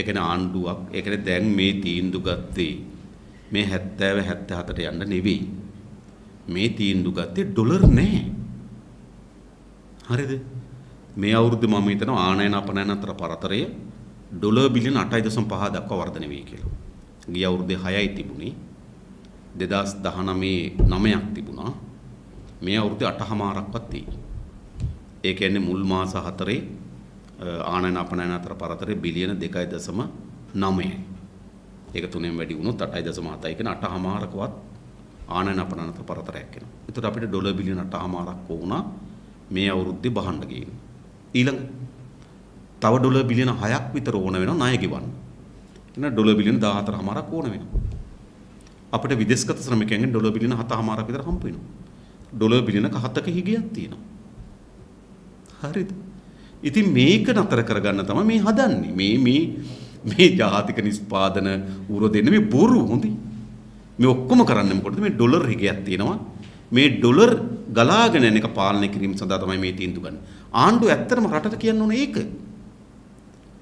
ඒකන ආණ්ඩුවක් ඒකන දැන් මේ තීන්දු ගත්තේ මේ 70 77ට යන්න නෙවෙයි මේ තීන්දු ගත්තේ ඩොලර් නැහැ හරිද මේ අවුරුද්ද මම හිතනවා ආනයන අපනයන අතර පරතරය ඩොලර් බිලියන 8.5 දක්වා වර්ධනය වෙයි කියලා. ගිය අවුරුද්දේ 6යි තිබුණේ 2019 9ක් තිබුණා. මේ අවුරුද්දේ 8මාරක්වත් තියෙයි. ඒ කියන්නේ මුල් මාස 4 ආනයන අපනයන අතර පරතරය බිලියන දෙකයි දසම නමයයි. ඒක තුනෙන් වැඩි වුණොත් අටයි දසම හතයි කියන අට හමාරකවත් ආනයන අපනයන අතර පරතරයක් වෙනවා. එතකොට අපිට ඩොලර් බිලියන අට හමාරක් වුණා මේ අවුරුද්දේ බහන්න ගිහින්. ඊළඟ තව ඩොලර් බිලියන 6ක් විතර ඕන වෙනවා ණය ගෙවන්න. එන ඩොලර් බිලියන 14 හමාරක් ඕන වෙනවා. අපිට විදේශගත ශ්‍රමිකයන්ගෙන් ඩොලර් බිලියන 7 හමාරක් විතර හම්බ වෙනවා. ඩොලර් බිලියන 7ක හිගියක් තියෙනවා. හරිද? ඉතින් මේක නතර කරගන්න තමයි මේ හදන්නේ. මේ මේ මේ ජාතික නිෂ්පාදන උර දෙන්න මේ බොරු හොඳයි. මේ ඔක්කොම කරන්නේ මොකටද? මේ ඩොලර් හිගයක් තියෙනවා. මේ ඩොලර් ගලාගෙන යන එක පාලනය කිරීම සඳහා තමයි මේ තීන්දුව ගන්න. ආණ්ඩුව ඇත්තටම රටට කියන්න ඕනේ ඒක.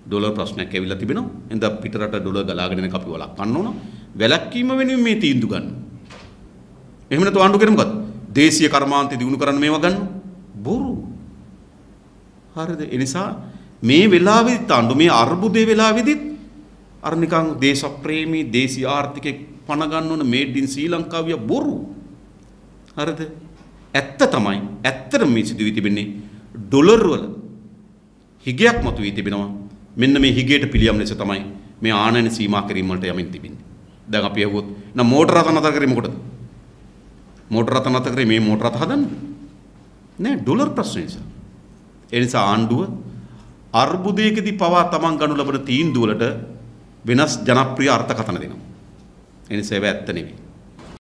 ඩොලර් ප්‍රශ්නයක් ඇවිල්ලා තිබෙනවා. එඳ පිට රට ඩොලර් ගලාගෙන යන එක අපි වළක්වන්න ඕන. වැළැක්වීම වෙනුවෙන් මේ තීන්දුව ගන්න. එහෙම නැත්නම් ආණ්ඩුව කරන්නේ මොකද්ද? දේශීය කර්මාන්තය දිනු කරන්න මේවා ගන්න. බොරු. හරිද? ඒ නිසා මේ වෙලාවේදීත් ආණ්ඩු මේ අර්බුදේ වෙලාවේදීත් අර නිකන් දේශප්‍රේමී දේශීය ආර්ථිකේ පණ ගන්න ඕන මේඩ් ඉන් ශ්‍රී ලංකාවිය බොරු. හරිද? ඇත්ත තමයි. ඇත්තටම මේ සිදුවී තිබෙන්නේ ඩොලර් වල හිගයක් මතුවී තිබෙනවා. මෙන්න මේ හිගයට පිළියම් ලෙස තමයි මේ ආනයන සීමා කිරීම වලට යමින් තිබෙන්නේ. දැන් අපි යවුවොත් නම් මෝටර රථ නතර කරේ මොකටද? මෝටර රථ නතර කරේ මේ මෝටර රථ හදන්න. නෑ ඩොලර් ප්‍රශ්නේ නිසා. එනිසා ආණ්ඩුව අර්බුදයකදී පවා තමන් ගනු ලබන තීන්දුවලට වෙනස් ජනප්‍රිය අර්ථකථන දෙනවා. එනිසා ඒව ඇත්ත නෙවෙයි.